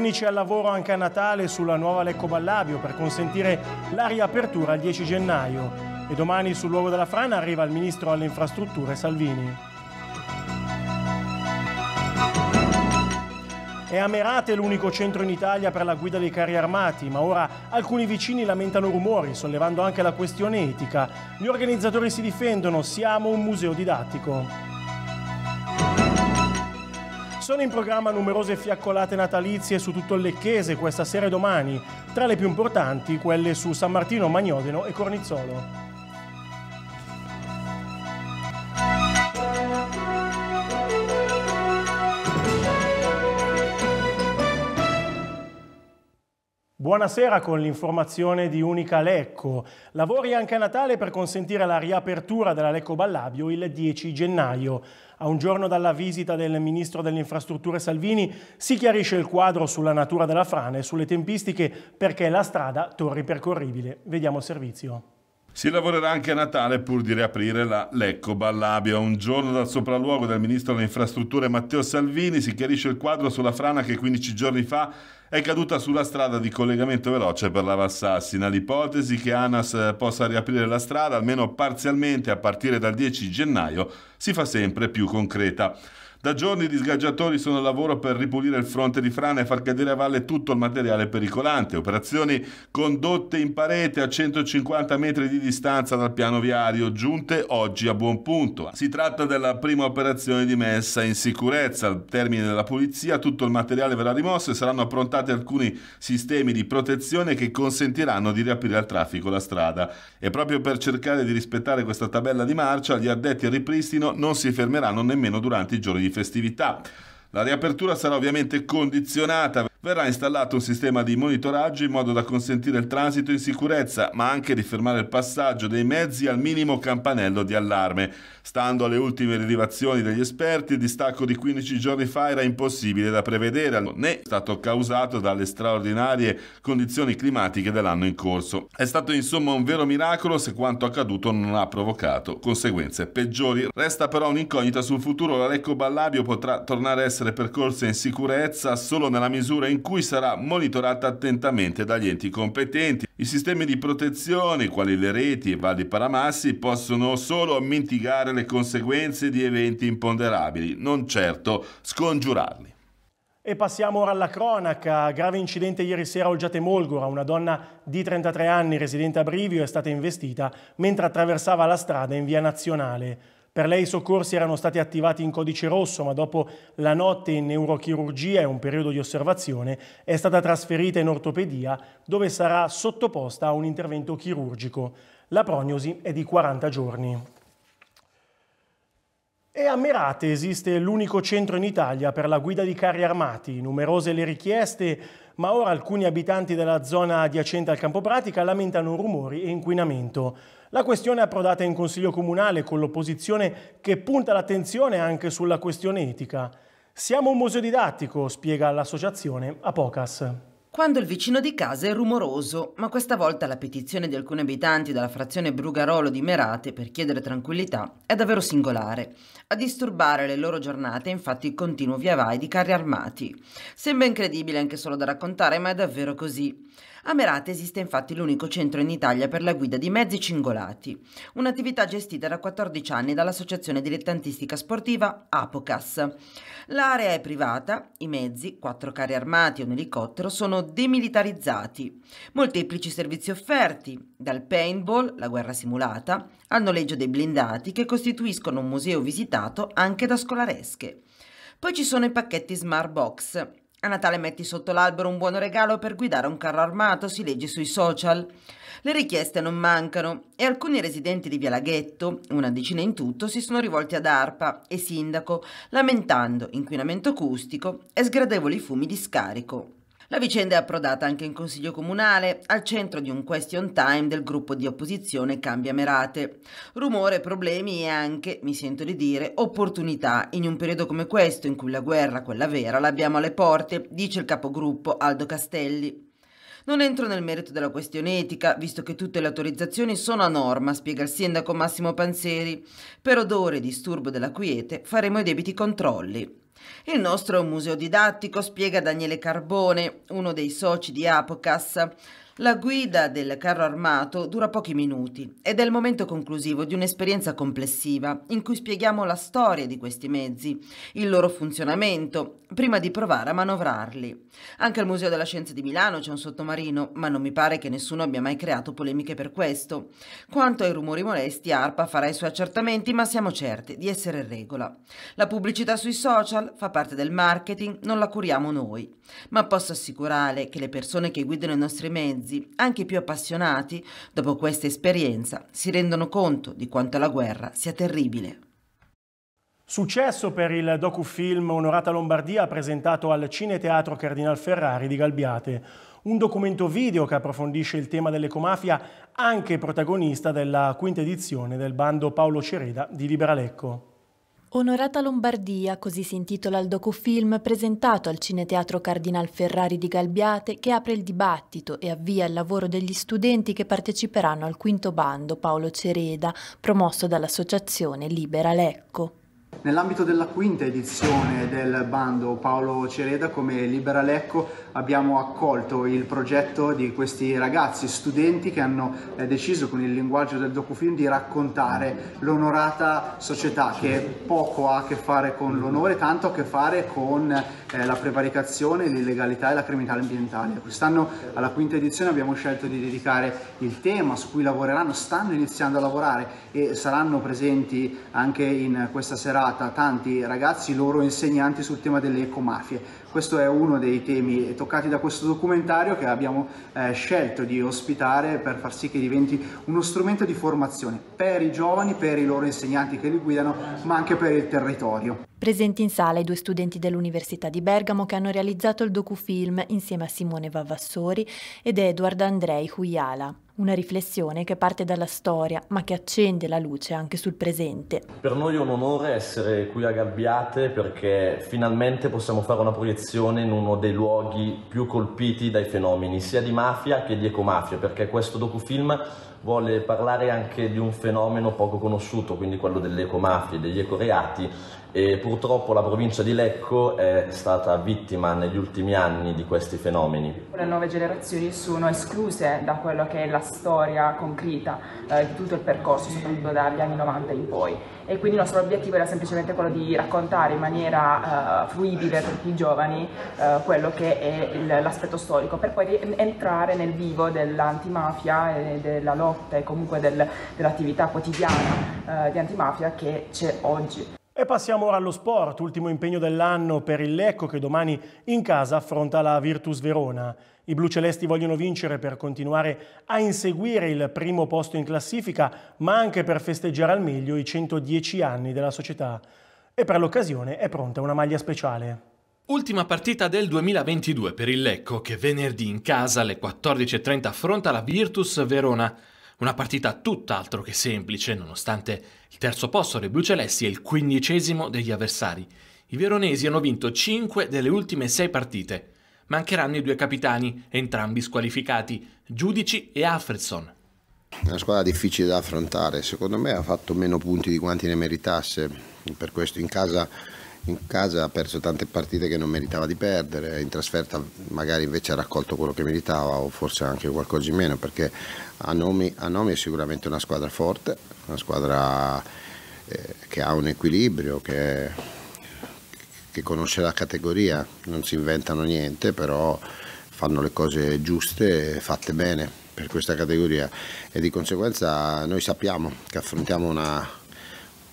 Tecnici al lavoro anche a Natale sulla nuova Lecco Ballabio per consentire la riapertura il 10 gennaio. E domani sul luogo della frana arriva il ministro alle infrastrutture Salvini. È a Merate l'unico centro in Italia per la guida dei carri armati, ma ora alcuni vicini lamentano rumori, sollevando anche la questione etica. Gli organizzatori si difendono, siamo un museo didattico sono in programma numerose fiaccolate natalizie su tutto il Lecchese questa sera e domani, tra le più importanti quelle su San Martino, Magnodeno e Cornizzolo. Buonasera con l'informazione di Unica Lecco. Lavori anche a Natale per consentire la riapertura della Lecco Ballabio il 10 gennaio. A un giorno dalla visita del ministro delle Infrastrutture Salvini si chiarisce il quadro sulla natura della frana e sulle tempistiche perché la strada torni percorribile. Vediamo il servizio. Si lavorerà anche a Natale pur di riaprire la Lecco Ballabio. Un giorno dal sopralluogo del ministro delle Infrastrutture Matteo Salvini si chiarisce il quadro sulla frana che 15 giorni fa è caduta sulla strada di collegamento veloce per la Valsassina. L'ipotesi che ANAS eh, possa riaprire la strada, almeno parzialmente, a partire dal 10 gennaio, si fa sempre più concreta. Da giorni gli sgaggiatori sono al lavoro per ripulire il fronte di frana e far cadere a valle tutto il materiale pericolante. Operazioni condotte in parete a 150 metri di distanza dal piano viario, giunte oggi a buon punto. Si tratta della prima operazione di messa in sicurezza. Al termine della pulizia tutto il materiale verrà rimosso e saranno approntati adottati alcuni sistemi di protezione che consentiranno di riaprire al traffico la strada. E proprio per cercare di rispettare questa tabella di marcia, gli addetti al ripristino non si fermeranno nemmeno durante i giorni di festività. La riapertura sarà ovviamente condizionata verrà installato un sistema di monitoraggio in modo da consentire il transito in sicurezza, ma anche di fermare il passaggio dei mezzi al minimo campanello di allarme. Stando alle ultime rilevazioni degli esperti, il distacco di 15 giorni fa era impossibile da prevedere, né è stato causato dalle straordinarie condizioni climatiche dell'anno in corso. È stato insomma un vero miracolo se quanto accaduto non ha provocato conseguenze peggiori. Resta però un'incognita sul futuro, la l'Alecco Ballabio potrà tornare a essere percorsa in sicurezza solo nella misura settore in cui sarà monitorata attentamente dagli enti competenti. I sistemi di protezione, quali le reti e valli paramassi, possono solo mitigare le conseguenze di eventi imponderabili, non certo scongiurarli. E passiamo ora alla cronaca. Grave incidente ieri sera a Olgiate Molgora. Una donna di 33 anni residente a Brivio è stata investita mentre attraversava la strada in via nazionale. Per lei i soccorsi erano stati attivati in codice rosso, ma dopo la notte in neurochirurgia e un periodo di osservazione è stata trasferita in ortopedia, dove sarà sottoposta a un intervento chirurgico. La prognosi è di 40 giorni. E a Merate esiste l'unico centro in Italia per la guida di carri armati. Numerose le richieste, ma ora alcuni abitanti della zona adiacente al campo pratica lamentano rumori e inquinamento. La questione è approdata in Consiglio Comunale con l'opposizione che punta l'attenzione anche sulla questione etica. Siamo un museo didattico, spiega l'associazione Apocas. Quando il vicino di casa è rumoroso, ma questa volta la petizione di alcuni abitanti della frazione Brugarolo di Merate per chiedere tranquillità è davvero singolare. A disturbare le loro giornate è infatti il continuo via vai di carri armati. Sembra incredibile anche solo da raccontare, ma è davvero così. A Merate esiste infatti l'unico centro in Italia per la guida di mezzi cingolati, un'attività gestita da 14 anni dall'associazione dilettantistica sportiva Apocas. L'area è privata, i mezzi, quattro carri armati e un elicottero sono demilitarizzati. Molteplici servizi offerti, dal paintball, la guerra simulata, al noleggio dei blindati che costituiscono un museo visitato anche da scolaresche. Poi ci sono i pacchetti Smart Box, a Natale metti sotto l'albero un buon regalo per guidare un carro armato, si legge sui social. Le richieste non mancano e alcuni residenti di Via Laghetto, una decina in tutto, si sono rivolti ad ARPA e Sindaco lamentando inquinamento acustico e sgradevoli fumi di scarico. La vicenda è approdata anche in Consiglio Comunale, al centro di un question time del gruppo di opposizione Cambia Merate. Rumore, problemi e anche, mi sento di dire, opportunità in un periodo come questo in cui la guerra, quella vera, l'abbiamo alle porte, dice il capogruppo Aldo Castelli. Non entro nel merito della questione etica, visto che tutte le autorizzazioni sono a norma, spiega il sindaco Massimo Panzeri. Per odore e disturbo della quiete faremo i debiti controlli. Il nostro museo didattico, spiega Daniele Carbone, uno dei soci di Apocas, la guida del carro armato dura pochi minuti ed è il momento conclusivo di un'esperienza complessiva in cui spieghiamo la storia di questi mezzi, il loro funzionamento, prima di provare a manovrarli. Anche al Museo della Scienza di Milano c'è un sottomarino, ma non mi pare che nessuno abbia mai creato polemiche per questo. Quanto ai rumori molesti, ARPA farà i suoi accertamenti, ma siamo certi di essere in regola. La pubblicità sui social fa parte del marketing, non la curiamo noi. Ma posso assicurare che le persone che guidano i nostri mezzi mezzi, anche i più appassionati, dopo questa esperienza, si rendono conto di quanto la guerra sia terribile. Successo per il docufilm Onorata Lombardia presentato al Cineteatro Cardinal Ferrari di Galbiate, un documento video che approfondisce il tema dell'ecomafia, anche protagonista della quinta edizione del bando Paolo Cereda di Liberalecco. Onorata Lombardia, così si intitola il docufilm presentato al Cineteatro Cardinal Ferrari di Galbiate che apre il dibattito e avvia il lavoro degli studenti che parteciperanno al quinto bando Paolo Cereda, promosso dall'associazione Libera Lecco. Nell'ambito della quinta edizione del bando Paolo Cereda come Libera Lecco abbiamo accolto il progetto di questi ragazzi, studenti che hanno eh, deciso con il linguaggio del docufilm di raccontare l'onorata società che poco ha a che fare con mm-hmm. l'onore, tanto ha a che fare con eh, la prevaricazione, l'illegalità e la criminalità ambientale. Quest'anno alla quinta edizione abbiamo scelto di dedicare il tema su cui lavoreranno, stanno iniziando a lavorare e saranno presenti anche in questa serata tanti ragazzi, loro insegnanti sul tema delle ecomafie questo è uno dei temi toccati da questo documentario che abbiamo eh, scelto di ospitare per far sì che diventi uno strumento di formazione per i giovani, per i loro insegnanti che li guidano, ma anche per il territorio. Presenti in sala i due studenti dell'Università di Bergamo che hanno realizzato il docufilm insieme a Simone Vavassori ed Edward Andrei Huiala. Una riflessione che parte dalla storia, ma che accende la luce anche sul presente. Per noi è un onore essere qui a Gabbiate perché finalmente possiamo fare una proiezione in uno dei luoghi più colpiti dai fenomeni, sia di mafia che di ecomafia, perché questo docufilm vuole parlare anche di un fenomeno poco conosciuto, quindi quello delle ecomafie, degli ecoreati, e purtroppo la provincia di Lecco è stata vittima negli ultimi anni di questi fenomeni. Le nuove generazioni sono escluse da quello che è la storia concreta eh, di tutto il percorso, soprattutto dagli anni 90 in poi e quindi il nostro obiettivo era semplicemente quello di raccontare in maniera uh, eh, fruibile per tutti i giovani uh, quello che è l'aspetto storico per poi entrare nel vivo dell'antimafia e della lotta e comunque del, dell'attività quotidiana uh, di antimafia che c'è oggi. E passiamo ora allo sport, ultimo impegno dell'anno per il Lecco che domani in casa affronta la Virtus Verona. I blu celesti vogliono vincere per continuare a inseguire il primo posto in classifica, ma anche per festeggiare al meglio i 110 anni della società. E per l'occasione è pronta una maglia speciale. Ultima partita del 2022 per il Lecco che venerdì in casa alle 14.30 affronta la Virtus Verona. Una partita tutt'altro che semplice, nonostante il terzo posto dei blu celesti e il quindicesimo degli avversari. I veronesi hanno vinto 5 delle ultime 6 partite. Mancheranno i due capitani, entrambi squalificati, Giudici e Alfredson. una squadra difficile da affrontare, secondo me ha fatto meno punti di quanti ne meritasse, per questo in casa in casa ha perso tante partite che non meritava di perdere, in trasferta magari invece ha raccolto quello che meritava o forse anche qualcosa in meno perché a nomi, a nomi è sicuramente una squadra forte, una squadra eh, che ha un equilibrio, che, che conosce la categoria, non si inventano niente, però fanno le cose giuste e fatte bene per questa categoria e di conseguenza noi sappiamo che affrontiamo una,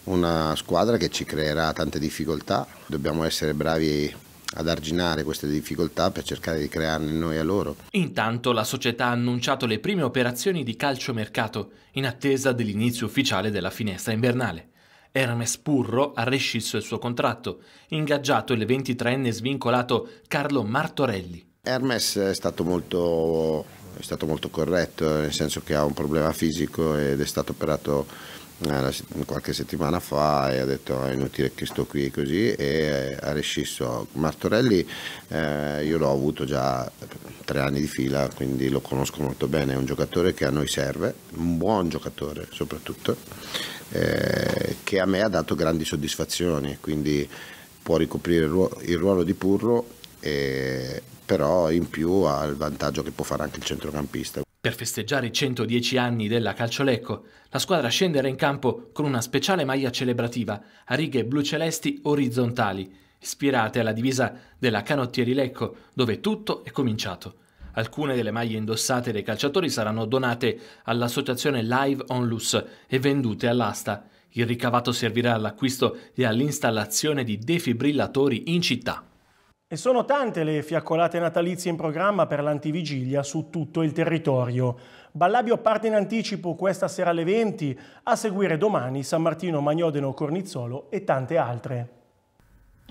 una squadra che ci creerà tante difficoltà, dobbiamo essere bravi ad arginare queste difficoltà per cercare di crearne noi a loro. Intanto la società ha annunciato le prime operazioni di calciomercato in attesa dell'inizio ufficiale della finestra invernale. Hermes Purro ha rescisso il suo contratto, ingaggiato il 23enne svincolato Carlo Martorelli. Hermes è stato molto, è stato molto corretto, nel senso che ha un problema fisico ed è stato operato eh, qualche settimana fa e ha detto è inutile che sto qui così e eh, ha rescisso Martorelli eh, io l'ho avuto già tre anni di fila quindi lo conosco molto bene è un giocatore che a noi serve un buon giocatore soprattutto eh, che a me ha dato grandi soddisfazioni quindi può ricoprire il ruolo, il ruolo di Purro eh, però in più ha il vantaggio che può fare anche il centrocampista per festeggiare i 110 anni della Calciolecco, la squadra scenderà in campo con una speciale maglia celebrativa a righe blu-celesti orizzontali, ispirate alla divisa della Canottieri Lecco, dove tutto è cominciato. Alcune delle maglie indossate dai calciatori saranno donate all'associazione Live on Lus e vendute all'asta. Il ricavato servirà all'acquisto e all'installazione di defibrillatori in città. E sono tante le fiaccolate natalizie in programma per l'antivigilia su tutto il territorio. Ballabio parte in anticipo questa sera alle 20, a seguire domani San Martino, Magnodeno, Cornizzolo e tante altre.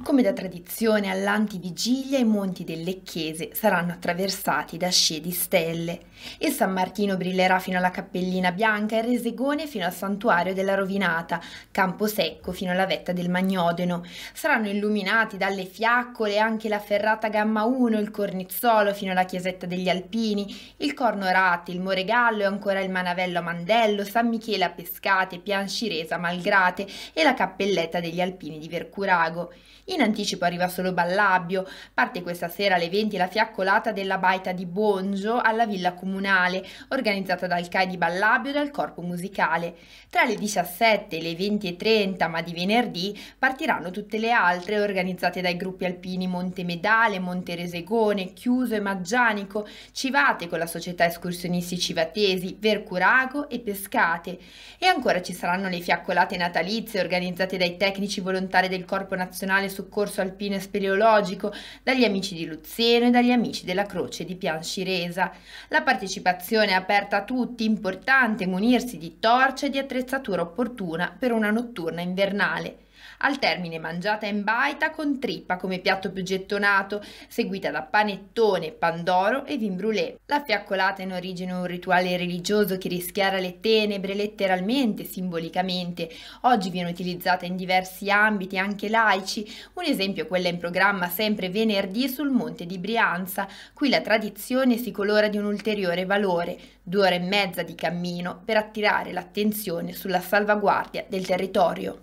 Come da tradizione, all'antivigilia i monti del Lecchese saranno attraversati da scie di stelle e San Martino brillerà fino alla Cappellina Bianca e Resegone fino al Santuario della Rovinata, Camposecco fino alla vetta del Magnodeno. Saranno illuminati dalle fiaccole anche la ferrata Gamma 1, il Cornizzolo fino alla Chiesetta degli Alpini, il Corno Rati, il Moregallo e ancora il Manavello a Mandello, San Michele a Pescate, Pian Sciresa a Malgrate e la Cappelletta degli Alpini di Vercurago. In anticipo arriva solo Ballabio, parte questa sera alle 20 la fiaccolata della baita di Bongio alla Villa Comunale, organizzata dal CAI di Ballabio e dal Corpo Musicale. Tra le 17 e le 20.30, ma di venerdì, partiranno tutte le altre organizzate dai gruppi alpini Monte Medale, Monte Resegone, Chiuso e Maggianico, Civate con la società escursionisti civatesi, Vercurago e Pescate. E ancora ci saranno le fiaccolate natalizie organizzate dai tecnici volontari del Corpo Nazionale soccorso alpino e speleologico, dagli amici di Luzzeno e dagli amici della Croce di Pian Sciresa. La partecipazione è aperta a tutti, importante munirsi di torce e di attrezzatura opportuna per una notturna invernale. Al termine mangiata in baita con trippa come piatto più gettonato, seguita da panettone, pandoro e vin brûlé. La fiaccolata in origine è un rituale religioso che rischiara le tenebre letteralmente, simbolicamente. Oggi viene utilizzata in diversi ambiti, anche laici. Un esempio è quella in programma sempre venerdì sul monte di Brianza. Qui la tradizione si colora di un ulteriore valore, due ore e mezza di cammino per attirare l'attenzione sulla salvaguardia del territorio.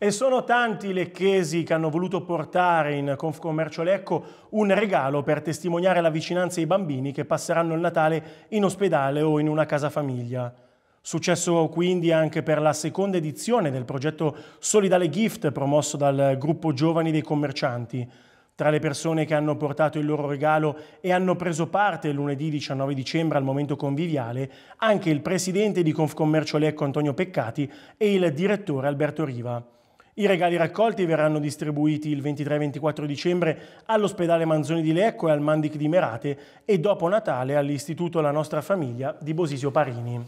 E sono tanti i lecchesi che hanno voluto portare in Confcommercio Lecco un regalo per testimoniare la vicinanza ai bambini che passeranno il Natale in ospedale o in una casa famiglia. Successo quindi anche per la seconda edizione del progetto Solidale Gift promosso dal gruppo Giovani dei Commercianti. Tra le persone che hanno portato il loro regalo e hanno preso parte lunedì 19 dicembre al momento conviviale anche il presidente di Confcommercio Lecco Antonio Peccati e il direttore Alberto Riva. I regali raccolti verranno distribuiti il 23-24 dicembre all'ospedale Manzoni di Lecco e al Mandic di Merate e dopo Natale all'Istituto La Nostra Famiglia di Bosisio Parini.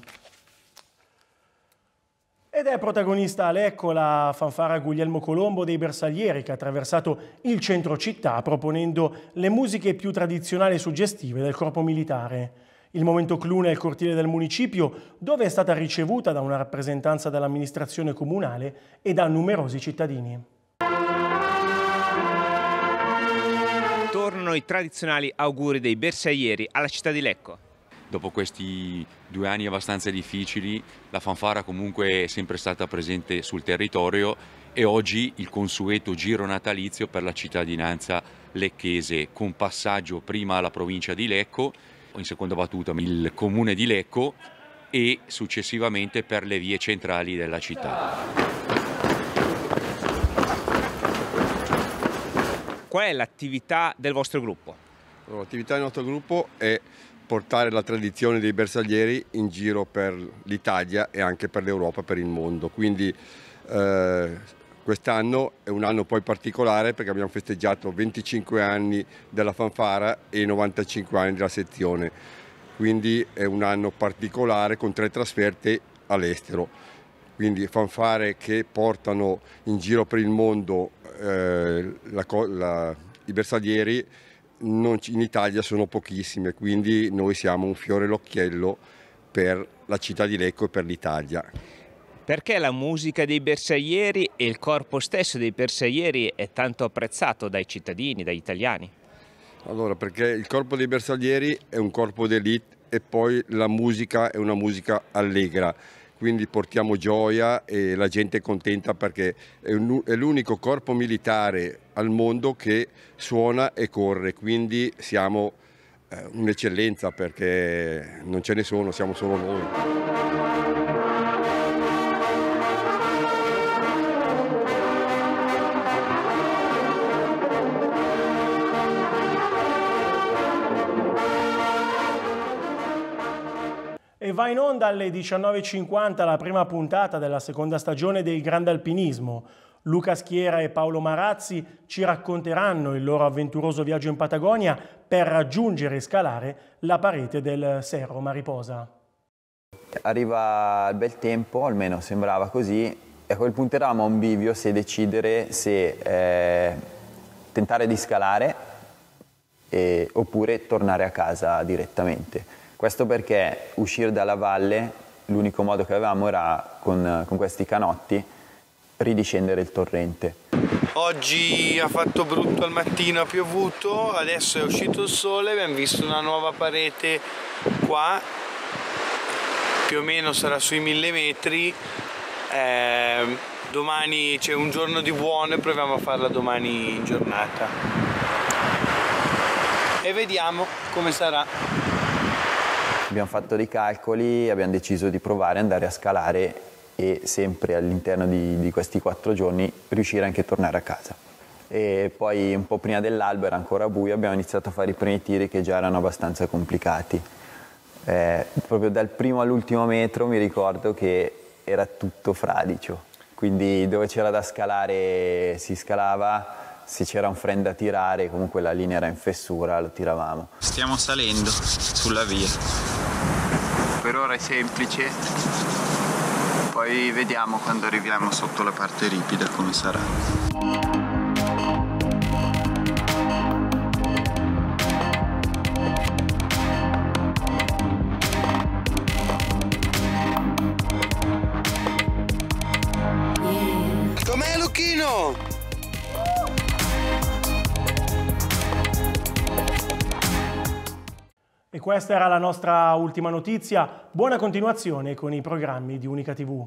Ed è protagonista a Lecco la fanfara Guglielmo Colombo dei Bersaglieri che ha attraversato il centro città proponendo le musiche più tradizionali e suggestive del corpo militare. Il momento clou nel cortile del municipio, dove è stata ricevuta da una rappresentanza dell'amministrazione comunale e da numerosi cittadini. Tornano i tradizionali auguri dei bersaglieri alla città di Lecco. Dopo questi due anni abbastanza difficili, la fanfara comunque è sempre stata presente sul territorio e oggi il consueto giro natalizio per la cittadinanza lecchese, con passaggio prima alla provincia di Lecco in seconda battuta il comune di Lecco e successivamente per le vie centrali della città. Qual è l'attività del vostro gruppo? L'attività del nostro gruppo è portare la tradizione dei bersaglieri in giro per l'Italia e anche per l'Europa, per il mondo. Quindi eh, Quest'anno è un anno poi particolare perché abbiamo festeggiato 25 anni della fanfara e 95 anni della sezione, quindi è un anno particolare con tre trasferte all'estero. Quindi fanfare che portano in giro per il mondo eh, la, la, i bersaglieri non, in Italia sono pochissime, quindi noi siamo un fiore all'occhiello per la città di Lecco e per l'Italia. Perché la musica dei bersaglieri e il corpo stesso dei bersaglieri è tanto apprezzato dai cittadini, dagli italiani? Allora, perché il corpo dei bersaglieri è un corpo d'elite e poi la musica è una musica allegra quindi portiamo gioia e la gente è contenta perché è, l'unico corpo militare al mondo che suona e corre, quindi siamo eh, un'eccellenza perché non ce ne sono, siamo solo noi. va in onda alle 19.50 la prima puntata della seconda stagione del Grande Alpinismo. Luca Schiera e Paolo Marazzi ci racconteranno il loro avventuroso viaggio in Patagonia per raggiungere e scalare la parete del Serro Mariposa. Arriva il bel tempo, almeno sembrava così, e a quel punto eravamo a un bivio se decidere se eh, tentare di scalare e, eh, oppure tornare a casa direttamente. Questo perché uscire dalla valle, l'unico modo che avevamo era con, con questi canotti ridiscendere il torrente. Oggi ha fatto brutto al mattino, ha piovuto, adesso è uscito il sole, abbiamo visto una nuova parete qua, più o meno sarà sui mille metri, eh, domani c'è un giorno di buono e proviamo a farla domani in giornata e vediamo come sarà Abbiamo fatto dei calcoli, abbiamo deciso di provare ad andare a scalare e sempre all'interno di, di questi quattro giorni riuscire anche a tornare a casa. E poi un po' prima dell'alba era ancora buio, abbiamo iniziato a fare i primi tiri che già erano abbastanza complicati. Eh, proprio dal primo all'ultimo metro mi ricordo che era tutto fradicio, quindi dove c'era da scalare si scalava, se c'era un friend da tirare, comunque la linea era in fessura, lo tiravamo. Stiamo salendo sulla via ora è semplice, poi vediamo quando arriviamo sotto la parte ripida come sarà. Com'è Lucchino? E questa era la nostra ultima notizia. Buona continuazione con i programmi di Unica TV.